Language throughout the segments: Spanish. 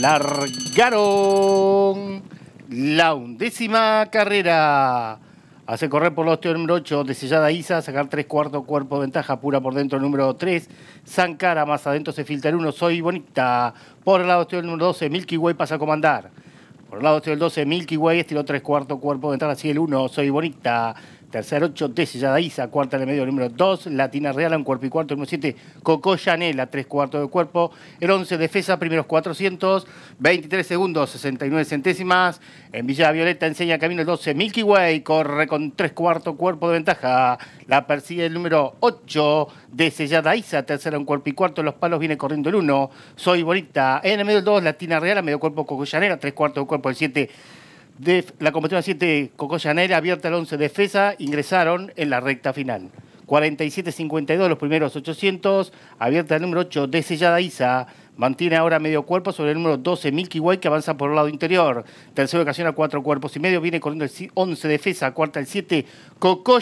largaron la undécima carrera. Hace correr por los tíos número 8, Desellada Isa, sacar tres cuartos, cuerpo, ventaja pura por dentro, el número 3, Zancara, más adentro se filtra el 1, Soy Bonita. Por el lado estilo el número 12, Milky Way pasa a comandar. Por el lado estilo el 12, Milky Way, estiró tres cuartos, cuerpo, ventaja, Así el 1, Soy Bonita. Tercero, 8, y Yadaiza, cuarta de medio, número 2. Latina Real, un cuerpo y cuarto, número 7. Coco 3 tres cuartos de cuerpo. El 11, Defesa, primeros 400. 23 segundos, 69 centésimas. En Villa Violeta enseña camino el 12. Milky Way corre con tres cuartos cuerpo de ventaja. La persigue el número 8 de Isa tercera en cuerpo y cuarto. Los palos viene corriendo el 1. Soy Bonita. En el medio del 2, Latina Real, medio cuerpo cocoyanela tres cuartos de cuerpo el 7 la competición 7 Coco abierta el 11 defesa, ingresaron en la recta final. 47-52 los primeros 800, abierta el número 8 de Isa, mantiene ahora medio cuerpo sobre el número 12 Milky Way que avanza por el lado interior. Tercera ocasión a cuatro cuerpos y medio, viene corriendo el 11 defesa, cuarta el 7 Coco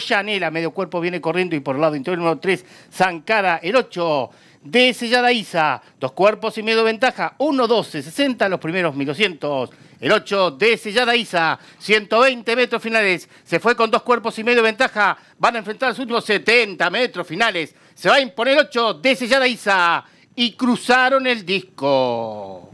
medio cuerpo viene corriendo y por el lado interior el número 3 Zancara, el 8 de Sellada Dos cuerpos y medio ventaja. 1-12, 60 los primeros 1200. El 8 de Sellada Isa, 120 metros finales. Se fue con dos cuerpos y medio ventaja. Van a enfrentar los últimos 70 metros finales. Se va a imponer 8 de Sellada Isa. Y cruzaron el disco.